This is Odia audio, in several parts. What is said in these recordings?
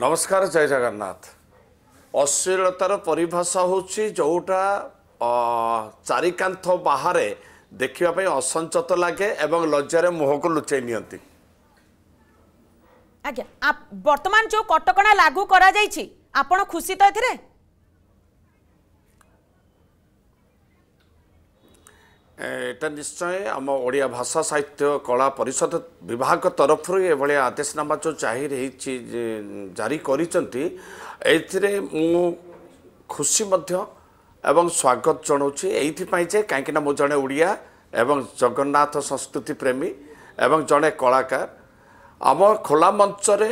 ନମସ୍କାର ଜୟ ଜଗନ୍ନାଥ ଅଶ୍ଳୀଳତାର ପରିଭାଷା ହେଉଛି ଯେଉଁଟା ଚାରିକାନ୍ଥ ବାହାରେ ଦେଖିବା ପାଇଁ ଅସଂଚତ ଲାଗେ ଏବଂ ଲଜ୍ଜାରେ ମୁହଁକୁ ଲୁଚାଇ ନିଅନ୍ତି ଆଜ୍ଞା ବର୍ତ୍ତମାନ ଯେଉଁ କଟକଣା ଲାଗୁ କରାଯାଇଛି ଆପଣ ଖୁସି ତ ଏଥିରେ ଏଇଟା ନିଶ୍ଚୟ ଆମ ଓଡ଼ିଆ ଭାଷା ସାହିତ୍ୟ କଳା ପରିଷଦ ବିଭାଗ ତରଫରୁ ଏଭଳିଆ ଆଦେଶନାମା ଯେଉଁ ଚାହି ରହିଛି ଜାରି କରିଛନ୍ତି ଏଇଥିରେ ମୁଁ ଖୁସି ମଧ୍ୟ ଏବଂ ସ୍ୱାଗତ ଜଣାଉଛି ଏଇଥିପାଇଁ ଯେ କାହିଁକିନା ମୁଁ ଜଣେ ଓଡ଼ିଆ ଏବଂ ଜଗନ୍ନାଥ ସଂସ୍କୃତି ପ୍ରେମୀ ଏବଂ ଜଣେ କଳାକାର ଆମ ଖୋଲା ମଞ୍ଚରେ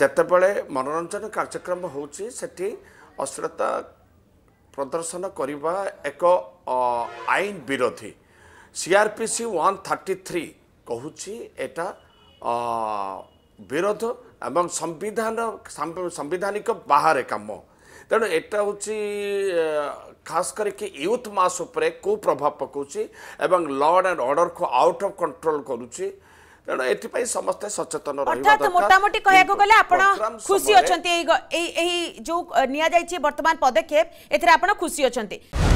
ଯେତେବେଳେ ମନୋରଞ୍ଜନ କାର୍ଯ୍ୟକ୍ରମ ହେଉଛି ସେଠି ଅଶ୍ଳୀଳତା ପ୍ରଦର୍ଶନ କରିବା ଏକ ଆଇନ ବିରୋଧୀ ସିଆର୍ପିସି ୱାନ୍ ଥାର୍ଟି ଥ୍ରୀ କହୁଛି ଏଇଟା ବିରୋଧ ଏବଂ ସମ୍ବିଧାନ ସାମ୍ବିଧାନିକ ବାହାରେ କାମ ତେଣୁ ଏଇଟା ହେଉଛି ଖାସ କରିକି ୟୁଥ୍ ମାସ ଉପରେ କୁପ୍ରଭାବ ପକାଉଛି ଏବଂ ଲ ଆଣ୍ଡ ଅର୍ଡ଼ର୍କୁ ଆଉଟ୍ ଅଫ୍ କଣ୍ଟ୍ରୋଲ୍ କରୁଛି ତେଣୁ ଏଥିପାଇଁ ସମସ୍ତେ ସଚେତନ ମୋଟାମୋଟି କହିବାକୁ ଗଲେ ଆପଣ ଖୁସି ଅଛନ୍ତି ଏହି ଯୋଉ ନିଆଯାଇଛି ବର୍ତ୍ତମାନ ପଦକ୍ଷେପ ଏଥିରେ ଆପଣ ଖୁସି ଅଛନ୍ତି